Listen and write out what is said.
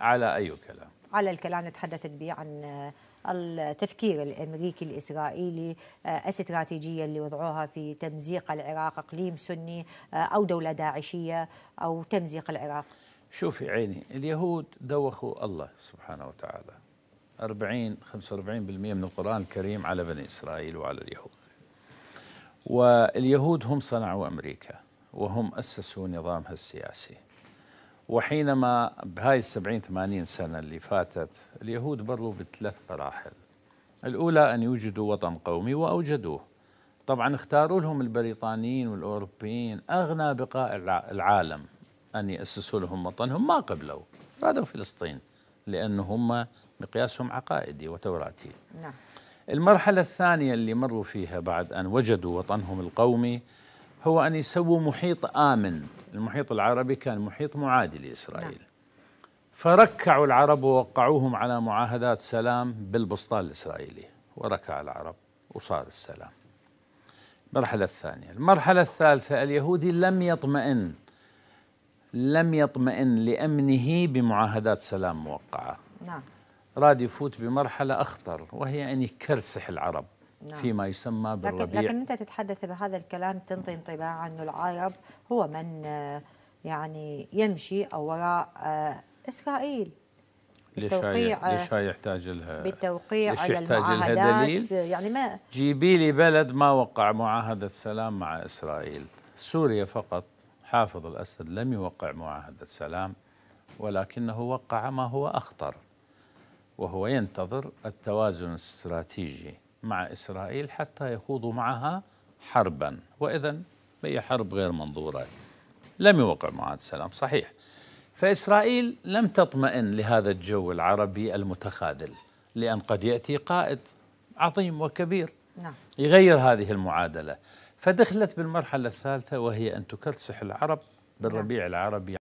على أي كلام؟ على الكلام اللي تحدثت به عن آه، التفكير الامريكي الاسرائيلي آه، استراتيجيه اللي وضعوها في تمزيق العراق اقليم سني آه، او دوله داعشيه او تمزيق العراق شوفي عيني اليهود دوخوا الله سبحانه وتعالى 40 45% من القرآن الكريم على بني إسرائيل وعلى اليهود واليهود هم صنعوا أمريكا وهم أسسوا نظامها السياسي وحينما بهاي السبعين ثمانين سنة اللي فاتت اليهود بروا بثلاث مراحل الأولى أن يوجدوا وطن قومي وأوجدوه طبعا اختاروا لهم البريطانيين والأوروبيين أغنى بقاع العالم أن يأسسوا لهم وطنهم ما قبلوا رادوا فلسطين لأنه هم مقياسهم عقائدي وتوراتي نعم. المرحلة الثانية اللي مروا فيها بعد أن وجدوا وطنهم القومي هو أن يسووا محيط آمن المحيط العربي كان محيط معادي لإسرائيل نعم. فركعوا العرب ووقعوهم على معاهدات سلام بالبسطان الإسرائيلي وركع العرب وصار السلام المرحلة الثانية المرحلة الثالثة اليهودي لم يطمئن لم يطمئن لأمنه بمعاهدات سلام موقعة نعم راد يفوت بمرحلة أخطر وهي أن يكرسح العرب نعم. فيما يسمى بالربيع لكن, لكن أنت تتحدث بهذا الكلام تنطي انطباع أنه العرب هو من آه، يعني يمشي أو وراء آه، إسرائيل ليش هاي آه، ليش هاي يحتاج لها بالتوقيع ليش يحتاج لها دليل يعني ما جيبي لي بلد ما وقع معاهده سلام مع اسرائيل سوريا فقط حافظ الاسد لم يوقع معاهده سلام ولكنه وقع ما هو اخطر وهو ينتظر التوازن الاستراتيجي مع إسرائيل حتى يخوضوا معها حربا وإذا هي حرب غير منظورة لم يوقع معاهدة سلام صحيح فإسرائيل لم تطمئن لهذا الجو العربي المتخاذل لأن قد يأتي قائد عظيم وكبير نعم. يغير هذه المعادلة فدخلت بالمرحلة الثالثة وهي أن تكرسح العرب بالربيع نعم. العربي